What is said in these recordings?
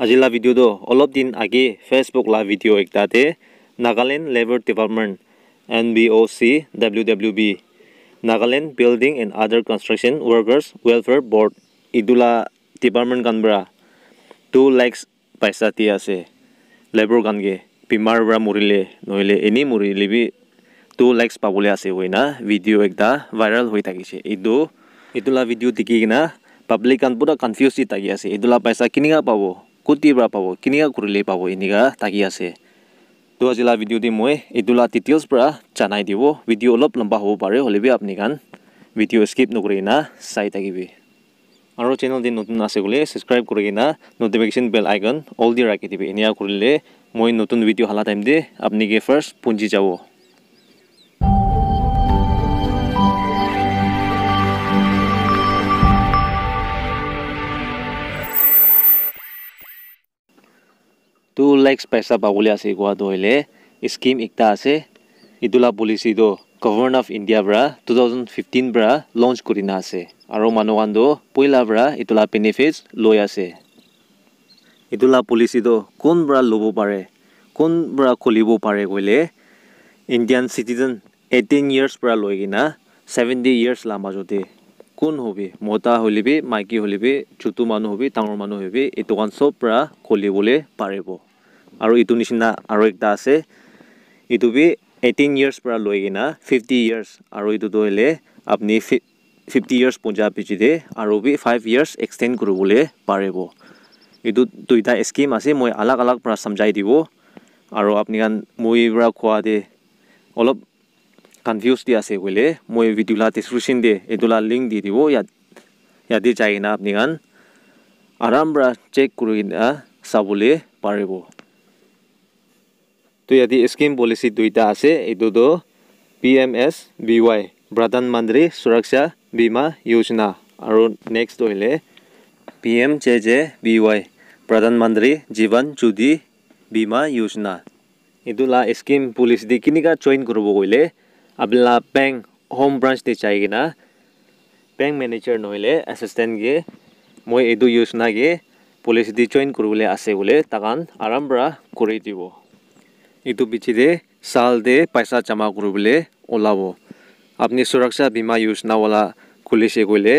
আজি লা ভিডিঅ'টো অলপ দিন আগে ফেচবুক লা ভিডিঅ' একটাতে Nagaland labour department N B O' C W W B Nagaland building and other construction workers welfare board ইডোলা ডিপাৰ্টমেণ্ট গানবৰা টু লেক্স পাইছা তি আছে লেবৰ গানগে বেমাৰৰ পৰা মৰিলে নহ'লে এনি মৰিলে বি টু লেক্স পাবলৈ আছে হৈ না ভিডিঅ' একদা ভাইৰেল হৈ থাকিছে ইটো ইটোলা ভিডিঅ' দেখি কিনা পাব্লিক গান পূৰা কনফিউজ থাকি আছে ইটোলা পাইছা কেনেকৈ পাব ক'ত কতিয়া পাব কেনেকৈ কৰিলে পাব এনেকুৱা তাকি আছে দু আজিলা ভিডিঅ'তে মই এইটোলা ডিটেইলছ পৰা জনাই দিব ভিডিঅ' অলপ লম্বা হ'ব পাৰে হ'লেবি আপুনি গান ভিডিঅ' স্কিপ নকৰি না চাই থাকিবি আৰু চেনেল দি নতুন আছে বুলি ছাবস্ক্ৰাইব কৰি কিনা ন'টিফিকেশ্যন বেল আইকন অল দি ৰাখি দিবি এনেকুৱা কৰিলে মই নতুন ভিডিঅ' হলা টাইম দি আপুনি কি ফাৰ্ষ্ট পুঞ্জি যাব টেক্স পেচা পাবলৈ আছে কোৱা ধৰিলে স্কিম একটা আছে এইটো লাভ পলিচিটো গভৰ্ণ অফ ইণ্ডিয়াৰ পৰা টু থাউজেণ্ড ফিফটিন পৰা লঞ্চ কৰি আছে আৰু মানুহকানটো পইলাৰ পৰা এইটো লাভ বেনিফিট লৈ আছে এইটো লাভ পলিচিটো কোন পৰা ল'ব পাৰে কোন পৰা খুলিব পাৰে কৰিলে ইণ্ডিয়ান চিটিজেন এইটিন ইয়েৰ্ছ পৰা লৈ কিনে ছেভেণ্টি ইয়েৰ্ছ লাভ মাজতে কোন হ'বি মতা হ'লিবি মাইকী হ'লিবি যোটো মানুহ হ'বি ডাঙৰ মানুহ হ'বি এইটো কাৰণ চব পৰা খুলিবলৈ পাৰিব আৰু ইটো নিচিনা আৰু এটা আছে ইটো বি এইটিন ইয়েৰ্ছ পৰা লৈ কিনা ফিফটি ইয়েৰ্ছ আৰু এইটোতো হ'লে আপুনি ফিফটি ইয়েৰ্ছ পঞ্জাৱ দে আৰু বি ফাইভ ইয়েৰ্ছ এক্সটেণ্ড কৰিবলৈ পাৰিব এইটো দুইটা স্কিম আছে মই আলগ আলগ পৰা চমজাই দিব আৰু আপুনি গান মই পৰা খোৱা দে অলপ কনফিউজ দি আছে বুলিলে মই ভিডিঅ'লা ডিছক্ৰিপশ্যন দে এইটোলা লিংক দি দিব ইয়াত ইয়াতে যাই কিনা আপুনি গান আৰাম পৰা চেক কৰি কিনা চাবলৈ পাৰিব তো ইয়াতে স্কিম পলিচি দুইটা আছে এইটোতো P M S B Y Pradhan Mantri Mantri Suraksha Bima Yojana আৰু নেক্সট হ'লে P M J J B Y Pradhan Mantri Jeevan জ্যোতি বীমা য়োজনা এইটো লা স্কিম পলিচি দি কেনেকুৱা জইন কৰিব গ'লে আপোনাৰ বেংক হোম ব্ৰাঞ্চ দি চাই কিনে বেংক মেনেজাৰ নহ'লে এচিষ্টেণ্টকে মই এইটো য়োজনাকে পলিচি দি জইন কৰিবলৈ আছে বোলে তাকান আৰম্ভ কৰি দিব ইটো পিছতে চাল দে পইচা জমা কৰিবলৈ ওলাব আপুনি সুৰক্ষা বীমা য়োজনা ওলা খুলিছে কৈলে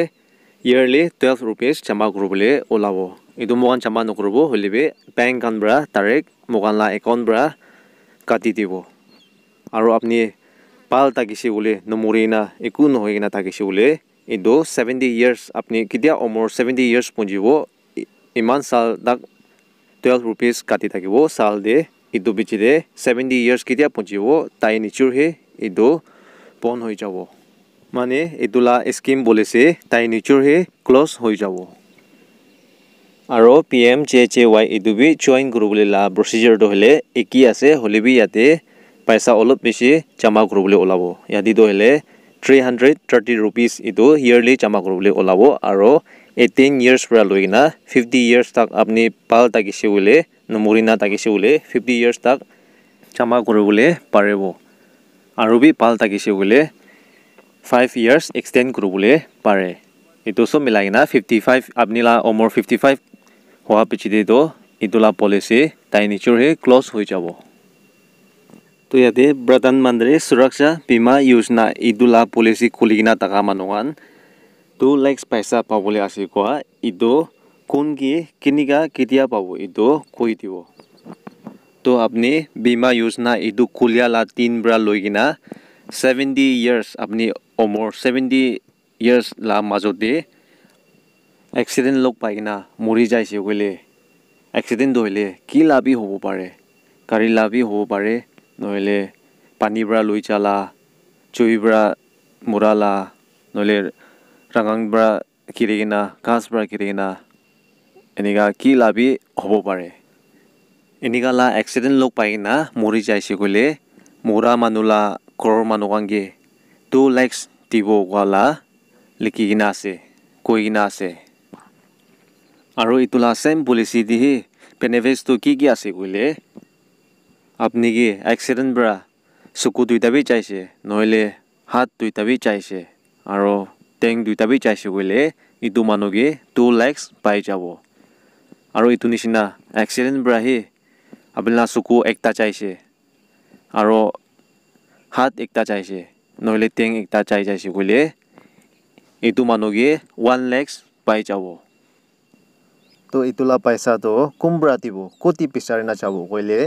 ইয়াৰলি টুৱেলভ ৰুপিজ জমা কৰিবলৈ ওলাব এইটো মোকান জমা নকৰিব হ'লে বেংক কাণ পৰা তাৰিখ মোকানলা একাউণ্ট পৰা কাটি দিব আৰু আপুনি পাল তাকিছে বোলে নমৰিনা একো নহয় কিনা তাকিছে বোলে এইটো ছেভেণ্টি ইয়েৰ্ছ আপুনি কেতিয়া অমৰ ছেভেণ্টি ইয়েৰ্ছ পুঁজিব ইমান চাল তাক টুৱেলভ ৰুপিজ কাটি থাকিব চাল দিয়ে ইটো বিচিতে ছেভেণ্টি ইয়াৰ্ছ কেতিয়া পঁচিবো তাই নিচুৰহে এইটো বন হৈ যাব মানে এইটোলা স্কিম বলেছে তাই নিচুৰহে ক্লজ হৈ যাব আৰু P M J J Y এইটো বি জইন কৰিবলৈ লা প্ৰচিজাৰটো হ'লে একে আছে হ'লে বি ইয়াতে পইচা অলপ বেছি জমা কৰিবলৈ ওলাব ইয়াতেতো হ'লে থ্ৰী হাণ্ড্ৰেড থাৰ্টি ৰুপিজ এইটো ইয়াৰলি জমা কৰিবলৈ ওলাব আৰু এইটিন ইয়াৰ্ছ পৰা লৈ কিনা ফিফটি ইয়াৰ্ছ তাক আপুনি পাল তাকিছে বুলি নমৰিনা তাকিছে বোলে ফিফটি ইয়াৰ্ছ তাক ক্ষমা কৰিবলৈ পাৰিব আৰু বি পাল তাকিছে বোলে ফাইভ ইয়াৰ্ছ এক্সটেণ্ড কৰিবলৈ পাৰে এইটো চব মিলাই কিনা ফিফটি ফাইভ আপনিলা অমৰ ফিফটি ফাইভ হোৱা এইটো এইটোলা পলিচি তাই নিজৰহে ক্লজ হৈ যাব তো ইয়াতে প্ৰধানমন্ত্ৰী মন্ত্ৰী সুৰক্ষা বীমা য়োজনা ইটো লাভ পলিচি খুলি কিনা টকা মানুহ টু লেক্স পইচা পাবলৈ আছে কোৱা ইটো কোনকি কেনেকা কেতিয়া পাব এইটো কৈ দিব তো আপুনি বীমা য়োজনা এইটো কুলিয়ালা তিনিপৰা লৈ কিনে ছেভেণ্টি ইয়েৰ্ছ আপুনি অমৰ ছেভেণ্টি ইয়েৰ্ছলা মাজতে এক্সিডেণ্ট লগ পাই কিনা মৰি যাইছে কৈলে এক্সিডেণ্ট ধৰিলে কি লাভ হ'ব পাৰে গাড়ী লাভ হ'ব পাৰে নহ'লে পানীৰ পৰা লৈ চালা চুৰিৰ পৰা মৰালা নহ'লে ৰাঙাং পৰা কিৰি কিনা কাঁচ পৰা কিৰি কিনা এনেকা কি লাভি হ'ব পাৰে এনেকা লা এক্সিডেণ্ট লগ পাই না মৰি যাইছে গ'লে মৰা মানুহলা ঘৰৰ মানুহ কাংগে টু লেক্স দিব গোৱালা লিখি কিনা আছে কৈ কিনা আছে আৰু এইটো লা চেম পলিচি দিহি বেনিফিটছটো কি কি আছে কৈলে আপুনি কি এক্সিডেণ্ট পৰা চকু দুইটাবি বি চাইছে নহ'লে হাত দুইটাবি চাইছে আৰু টেং দুইটা বি চাইছে কৈলে ইটো মানুহে টু লেক্স পাই যাব আৰু ইটো নিচিনা এক্সিডেণ্ট বাঢ়ি আপোনাৰ চকু একটা চাইছে আৰু হাত একটা চাইছে নহ'লে টেং একটা চাই চাইছে বুলিয়ে এইটো মানুহে ওৱান লেক্স পাই যাব তো ইটোলা পইচাটো কোমৰা দিব কতি পিছাৰে নাচাব কৈলে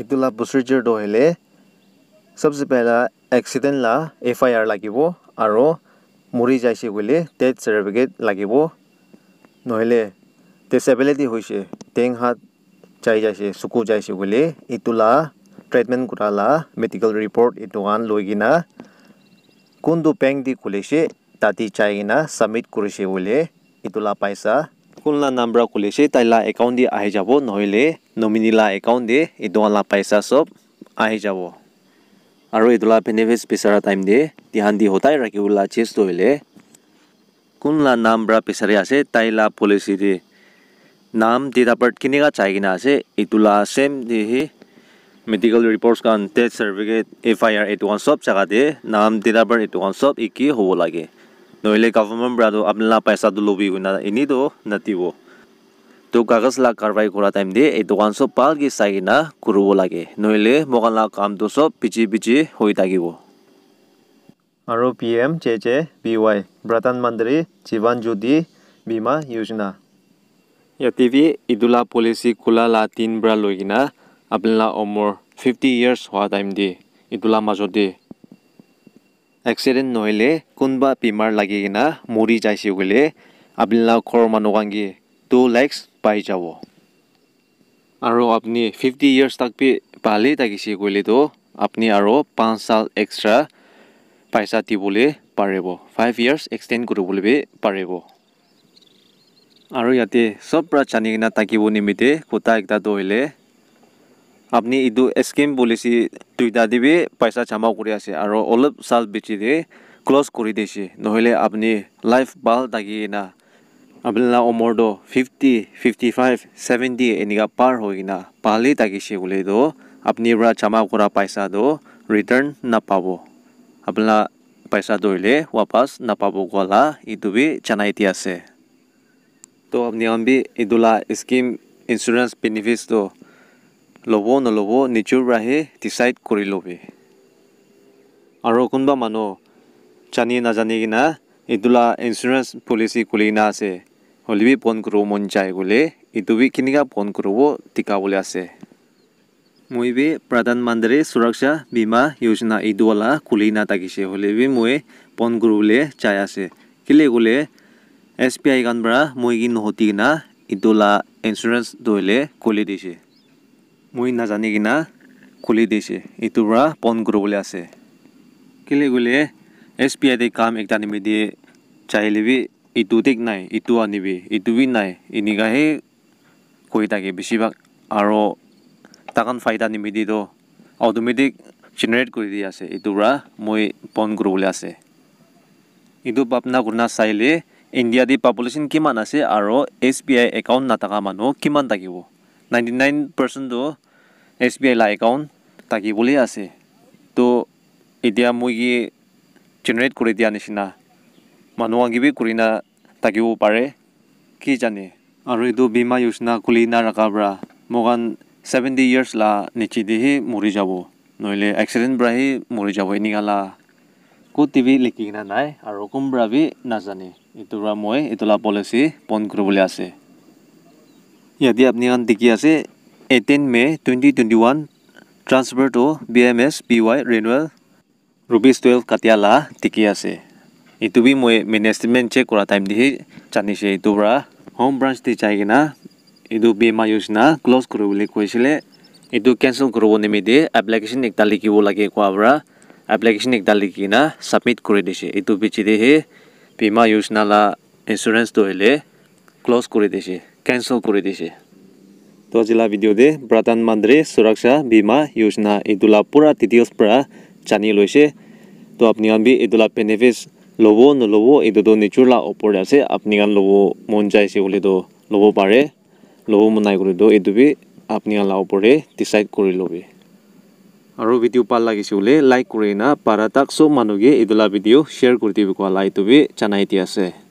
এইটোলা প্ৰচিডাৰটো হ'লে চবচে পেলা এক্সিডেণ্টলা এফ আই আৰ লাগিব আৰু মৰি যাইছে বুলি ডেথ চাৰ্টিফিকেট লাগিব নহ'লে disability hoise teng hat chai jaise suku jaise bole itula treatment kurala medical report itongan loigina kundu bank di kulese tati chaina submit kurise bole itula paisa kunla number kulese taila account di ahe jabo noile nominee la account de itongala paisa sob ahe jabo aru itula benefits pisara time de dihan di hotai rakibula chest doile kunla number pisari ase taila policy de নাম date of birth কেনেকুৱা চাই কিনে আছে এইটো লা same দেহি medical reports কাৰণ death certificate F I R এইটো কাৰণ চব জেগা দিয়ে নাম ডেট অফ বাৰ্থ এইটো কাৰণ চব এই কি হ'ব লাগে নহ'লে গভৰ্ণমেণ্টৰ আপোনাৰ পইচাটো ল'বি এনেইতো নাতিব তো কাগজ লাগ কাৰবাই কৰা টাইম দিয়ে এই দোকান চব ভালকৈ চাই কিনে কৰিব লাগে নহ'লে মোকালা কামটো চব পিছি পিছি হৈ থাকিব আৰু P M J J B Y Pradhan Mantri Jeevan জ্যোতি বীমা য়োজনা ইয়াতে বি ইদুলা পলিচি কোলা লা তিন বৰা লৈ কিনা আপোনালোক অমৰ ফিফটি ইয়েৰ্ছ হোৱা টাইম দি ইদুলা মাজত দি এক্সিডেণ্ট নহ'লে কোনোবা বেমাৰ লাগি কিনা মৰি যাইছে বুলি আপোনালোক ঘৰৰ মানুহকাংগী টু লেক্স পাই যাব আৰু আপুনি ফিফটি ইয়েৰ্ছ তাক বি পালেই থাকিছে বুলিতো আপুনি আৰু পাঁচ চাল এক্সট্ৰা পইচা দিবলৈ পাৰিব ফাইভ ইয়েৰ্ছ এক্সটেণ্ড কৰিবলৈ পাৰিব আৰু ইয়াতে চব পৰা জানি কিনা থাকিব নিমিত্তে কোটা একটা দহিলে আপুনি এইটো স্কিম পলিচি দুইটা দিবি পইচা জমা কৰি আছে আৰু অলপ চাল বেছি দি ক্লজ কৰি দিছে নহ'লে আপুনি লাইফ ভাল থাকি কিনা আপোনাৰ উমৰটো ফিফটি ফিফটি ফাইভ ছেভেণ্টি এনেকুৱা পাৰ হৈ কিনা ভালেই থাকিছে বুলিতো আপুনি পৰা জমা কৰা পইচাটো ৰিটাৰ্ণ নাপাব আপোনাৰ পইচা দৌৰিলে ৱাপাছ নাপাব গলা এইটো বি জনাই দি আছে তো अब नियम भी इदुला स्कीम इंश्योरेंस बेनिफिट्स तो ল'ব নল'ব নিজৰ ৰাহে ডিচাইড কৰি ল'বি আৰু কোনোবা মানুহ জানি নাজানি না ইদুলা ইঞ্চুৰেঞ্চ পলিসি খুলি না আছে হলিবি ফোন কৰিব মন যায় বলে ইটুবি বি ফোন পণ টিকা বলে আছে মই বি প্ৰধান মন্ত্ৰী সুৰক্ষা বীমা যোজনা এইটোৱালা খুলি না থাকিছে হলিবি মই ফোন করবলে চাই আছে কেলৈ গুলে এছ পি আই কাৰণ পৰা মই কি নহতি কিনা ইটোলা ইঞ্চুৰেঞ্চ দৌলে খুলি দিছে মই নাজানি কিনা খুলি দিছে ইটোৰ পৰা পন কৰিবলৈ আছে কেলে গ'লে এছ পি আই দি কাম একটা নিবি দিয়ে চাইলিবি ইটো ঠিক নাই ইটো আনিবি ইটো বি নাই এনেকুৱাহে কৈ থাকে বেছিভাগ আৰু তাকান ফাইদা নিমিতিটো অটোমেটিক জেনেৰেট কৰি দি আছে এইটোৰ পৰা মই পন কৰিবলৈ আছে ইটো পাপনা কৰোণা চাইলে ইণ্ডিয়াত পপুলেশ্যন কিমান আছে আৰু এছ বি আই একাউণ্ট নথকা মানুহ কিমান থাকিব নাইণ্টি নাইন পাৰ্চেণ্টটো এছ বি আই লা একাউণ্ট থাকিবলৈ আছে তো এতিয়া মই কি জেনেৰেট কৰি দিয়া নিচিনা মানুহ কিবি কৰি না থাকিব পাৰে কি জানে আৰু এইটো বীমা য়োজনা খুলি নাৰাখা পৰা মোকান ছেভেণ্টি ইয়াৰ্ছ লা নিচিতেহে মৰি যাব নহ'লে এক্সিডেণ্ট পৰাহে মৰি যাব এনেকুৱা লা ক'ত টিভি লিখি কিনা নাই আৰু কোনোবা নাজানে এইটো মই এইটোলা পলিচি পন কৰিবলৈ আছে ইয়াতে আপুনি এখন দেখি আছে eighteen May twenty twenty one transfer to B M S P Y renewal rupees twelve কাটিয়ালা টিকি আছে এইটো বি মই মেনেজমেণ্ট চেক কৰা টাইম দিহে জানিছে এইটোৰ পৰা হোম ব্ৰাঞ্চ দি যায় কিনা এইটো বীমা য়োজনা ক্ল'জ কৰো বুলি কৈছিলে এইটো কেঞ্চেল কৰিব নিমিতে এপ্লিকেশ্যন একদম লিখিব লাগে কোৱাৰ পৰা এপ্লিকেশ্যন একদম লিখি কিনা ছাবমিট কৰি দিছে এইটো বেছি দেহে বিমা যোজনালা ইন্স্যুরেন্স দইলে ক্লোজ করে দিছে ক্যান্সেল করে দিছে তো জিলা ভিডিও দে প্রধানমন্ত্রী সুরক্ষা বিমা যোজনা এইদুলা পুরা ডিটেলস পুরা জানি লৈছে তো আপনি আমি এইদুলা বেনিফিটস ল'ব নল'ব এইটো তো নেচাৰলা ওপৰত আছে আপুনি কাৰণ ল'ব মন যাইছে বুলিতো ল'ব পাৰে ল'ব মন নাই কৰিলেতো এইটো বি আপুনি লাভ ওপৰতে ডিচাইড কৰি ল'বি আৰু ভিডিঅ' ভাল লাগিছে বুলি লাইক কৰি না পাৰা তাক চব মানুহে এইডোলা ভিডিঅ' শ্বেয়াৰ কৰি দিব কোৱা লাইটো বি জনাই দি আছে